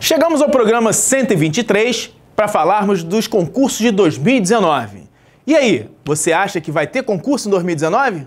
Chegamos ao programa 123 para falarmos dos concursos de 2019. E aí, você acha que vai ter concurso em 2019?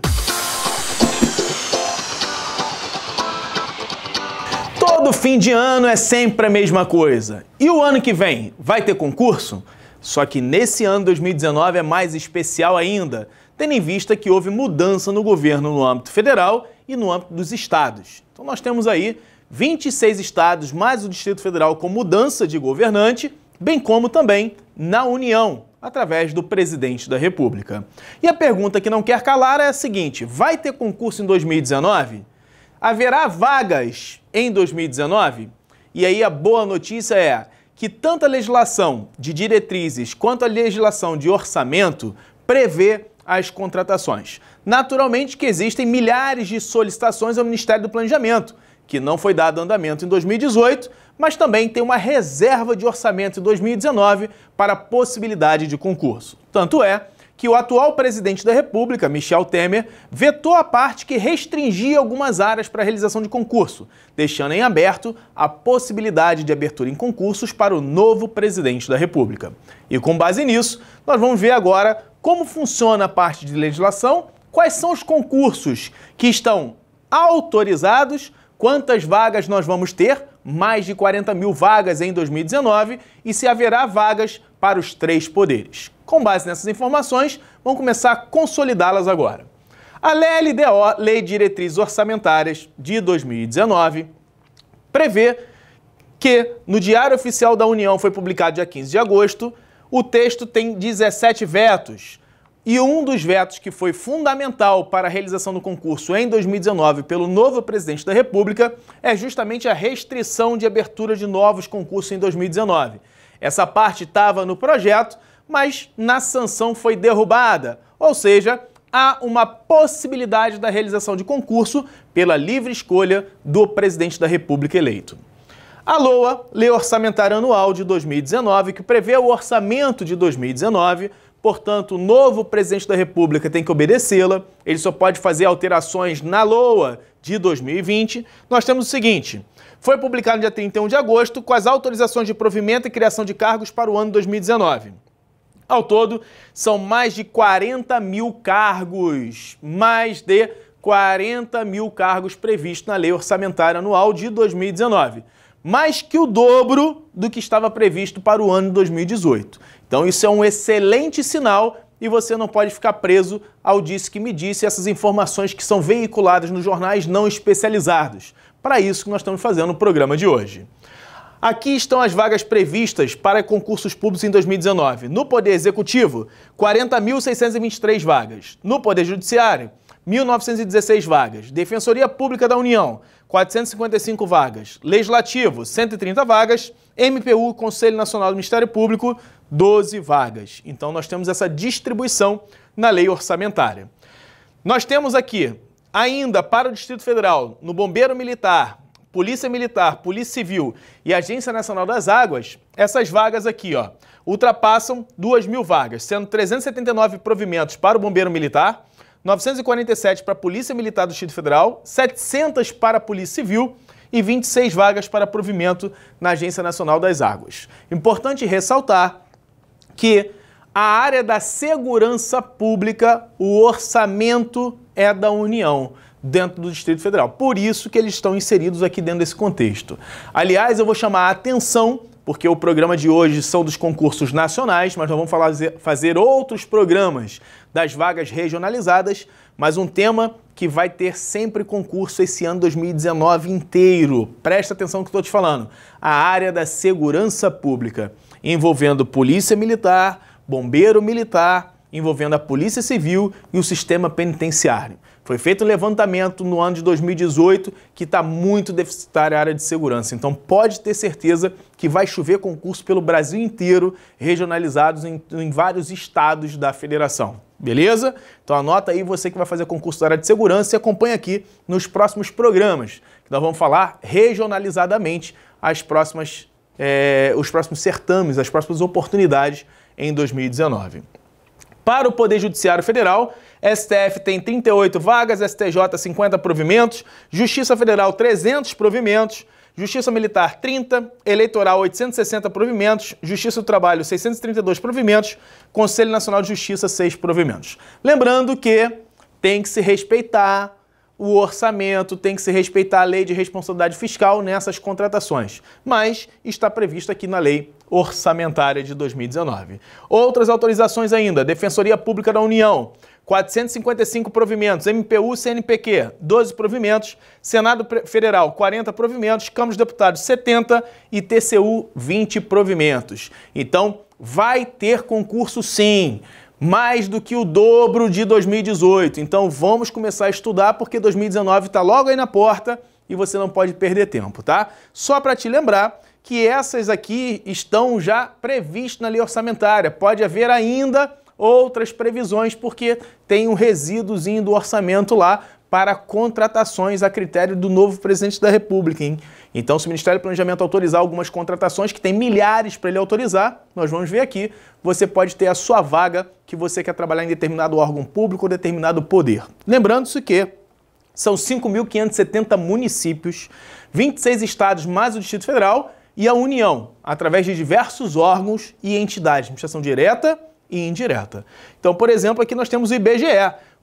Todo fim de ano é sempre a mesma coisa. E o ano que vem, vai ter concurso? Só que nesse ano 2019 é mais especial ainda, tendo em vista que houve mudança no governo no âmbito federal e no âmbito dos estados. Então nós temos aí 26 estados mais o Distrito Federal com mudança de governante, bem como também na União, através do presidente da República. E a pergunta que não quer calar é a seguinte: vai ter concurso em 2019? Haverá vagas em 2019? E aí a boa notícia é que tanto a legislação de diretrizes quanto a legislação de orçamento prevê as contratações. Naturalmente que existem milhares de solicitações ao Ministério do Planejamento que não foi dado andamento em 2018, mas também tem uma reserva de orçamento em 2019 para possibilidade de concurso. Tanto é que o atual presidente da República, Michel Temer, vetou a parte que restringia algumas áreas para a realização de concurso, deixando em aberto a possibilidade de abertura em concursos para o novo presidente da República. E com base nisso, nós vamos ver agora como funciona a parte de legislação, quais são os concursos que estão autorizados Quantas vagas nós vamos ter? Mais de 40 mil vagas em 2019 e se haverá vagas para os três poderes. Com base nessas informações, vamos começar a consolidá-las agora. A LDO, Lei de Diretrizes Orçamentárias de 2019, prevê que no Diário Oficial da União foi publicado dia 15 de agosto, o texto tem 17 vetos. E um dos vetos que foi fundamental para a realização do concurso em 2019 pelo novo presidente da República é justamente a restrição de abertura de novos concursos em 2019. Essa parte estava no projeto, mas na sanção foi derrubada, ou seja, há uma possibilidade da realização de concurso pela livre escolha do presidente da República eleito. A LOA, Lei Orçamentária Anual de 2019, que prevê o orçamento de 2019, Portanto, o novo presidente da República tem que obedecê-la, ele só pode fazer alterações na LOA de 2020. Nós temos o seguinte: foi publicado no dia 31 de agosto com as autorizações de provimento e criação de cargos para o ano 2019. Ao todo, são mais de 40 mil cargos, mais de 40 mil cargos previstos na Lei Orçamentária Anual de 2019 mais que o dobro do que estava previsto para o ano de 2018. Então isso é um excelente sinal e você não pode ficar preso ao disse que me disse essas informações que são veiculadas nos jornais não especializados. Para isso que nós estamos fazendo o programa de hoje. Aqui estão as vagas previstas para concursos públicos em 2019. No Poder Executivo, 40.623 vagas. No Poder Judiciário, 1.916 vagas. Defensoria Pública da União, 455 vagas. Legislativo, 130 vagas. MPU, Conselho Nacional do Ministério Público, 12 vagas. Então nós temos essa distribuição na lei orçamentária. Nós temos aqui, ainda para o Distrito Federal, no Bombeiro Militar, Polícia Militar, Polícia Civil e Agência Nacional das Águas, essas vagas aqui, ó, ultrapassam 2 mil vagas, sendo 379 provimentos para o Bombeiro Militar, 947 para a Polícia Militar do Distrito Federal, 700 para a Polícia Civil e 26 vagas para provimento na Agência Nacional das Águas. Importante ressaltar que a área da segurança pública, o orçamento é da União dentro do Distrito Federal. Por isso que eles estão inseridos aqui dentro desse contexto. Aliás, eu vou chamar a atenção porque o programa de hoje são dos concursos nacionais, mas nós vamos falar, fazer outros programas das vagas regionalizadas, mas um tema que vai ter sempre concurso esse ano 2019 inteiro. Presta atenção no que estou te falando. A área da segurança pública, envolvendo polícia militar, bombeiro militar, envolvendo a Polícia Civil e o sistema penitenciário. Foi feito um levantamento no ano de 2018 que está muito deficitária a área de segurança. Então pode ter certeza que vai chover concurso pelo Brasil inteiro, regionalizados em, em vários estados da federação. Beleza? Então anota aí você que vai fazer concurso da área de segurança e acompanha aqui nos próximos programas, que nós vamos falar regionalizadamente as próximas, é, os próximos certames, as próximas oportunidades em 2019. Para o Poder Judiciário Federal, STF tem 38 vagas, STJ 50 provimentos, Justiça Federal 300 provimentos, Justiça Militar 30, Eleitoral 860 provimentos, Justiça do Trabalho 632 provimentos, Conselho Nacional de Justiça 6 provimentos. Lembrando que tem que se respeitar o orçamento, tem que se respeitar a lei de responsabilidade fiscal nessas contratações, mas está previsto aqui na lei orçamentária de 2019. Outras autorizações ainda, Defensoria Pública da União, 455 provimentos, MPU, CNPq, 12 provimentos, Senado Federal, 40 provimentos, Câmara dos Deputados, 70 e TCU, 20 provimentos. Então, vai ter concurso sim mais do que o dobro de 2018. Então vamos começar a estudar porque 2019 está logo aí na porta e você não pode perder tempo, tá? Só para te lembrar que essas aqui estão já previstas na lei orçamentária. Pode haver ainda outras previsões porque tem um resíduozinho do orçamento lá para contratações a critério do novo presidente da República, hein? Então, se o Ministério do Planejamento autorizar algumas contratações, que tem milhares para ele autorizar, nós vamos ver aqui, você pode ter a sua vaga que você quer trabalhar em determinado órgão público ou determinado poder. Lembrando-se que são 5.570 municípios, 26 estados mais o Distrito Federal e a União, através de diversos órgãos e entidades, administração direta e indireta. Então, por exemplo, aqui nós temos o IBGE,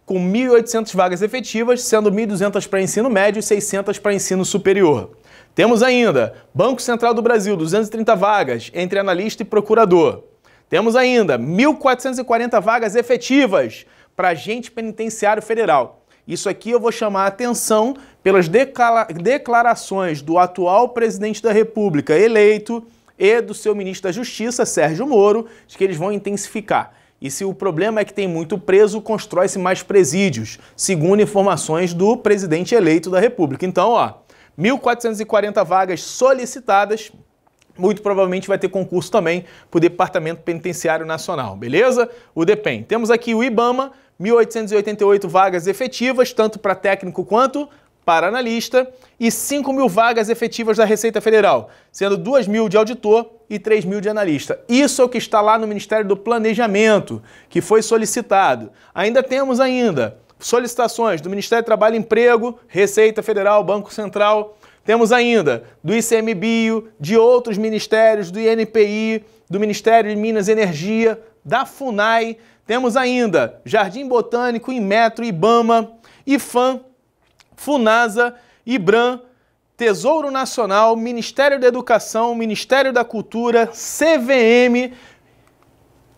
com 1.800 vagas efetivas, sendo 1.200 para ensino médio e 600 para ensino superior. Temos ainda Banco Central do Brasil, 230 vagas entre analista e procurador. Temos ainda 1.440 vagas efetivas para agente penitenciário federal. Isso aqui eu vou chamar a atenção pelas declarações do atual presidente da República eleito e do seu ministro da Justiça, Sérgio Moro, de que eles vão intensificar. E se o problema é que tem muito preso, constrói-se mais presídios, segundo informações do presidente eleito da República. Então, ó, 1.440 vagas solicitadas. Muito provavelmente vai ter concurso também para o Departamento Penitenciário Nacional, beleza? O DEPEN. Temos aqui o IBAMA, 1.888 vagas efetivas, tanto para técnico quanto para analista, e 5 mil vagas efetivas da Receita Federal, sendo 2 mil de auditor e 3 mil de analista. Isso é o que está lá no Ministério do Planejamento, que foi solicitado. Ainda temos ainda solicitações do Ministério do Trabalho e Emprego, Receita Federal, Banco Central. Temos ainda do ICMBio, de outros ministérios, do INPI, do Ministério de Minas e Energia, da FUNAI. Temos ainda Jardim Botânico, Inmetro, Ibama, IFAM, FUNASA, IBRAM, Tesouro Nacional, Ministério da Educação, Ministério da Cultura, CVM,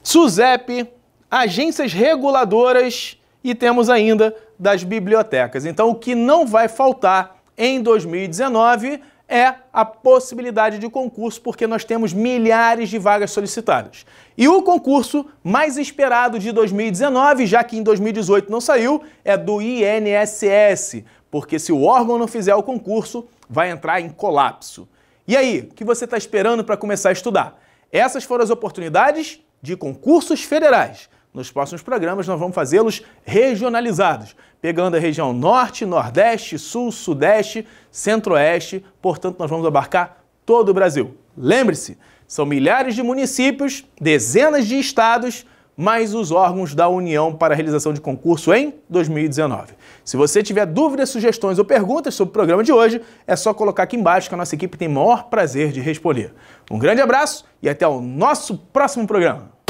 SUSEP, agências reguladoras e temos ainda das bibliotecas. Então, o que não vai faltar em 2019 é a possibilidade de concurso, porque nós temos milhares de vagas solicitadas. E o concurso mais esperado de 2019, já que em 2018 não saiu, é do INSS, porque se o órgão não fizer o concurso, vai entrar em colapso. E aí, o que você está esperando para começar a estudar? Essas foram as oportunidades de concursos federais. Nos próximos programas, nós vamos fazê-los regionalizados, pegando a região norte, nordeste, sul, sudeste, centro-oeste. Portanto, nós vamos abarcar todo o Brasil. Lembre-se, são milhares de municípios, dezenas de estados, mais os órgãos da União para a realização de concurso em 2019. Se você tiver dúvidas, sugestões ou perguntas sobre o programa de hoje, é só colocar aqui embaixo que a nossa equipe tem o maior prazer de responder. Um grande abraço e até o nosso próximo programa.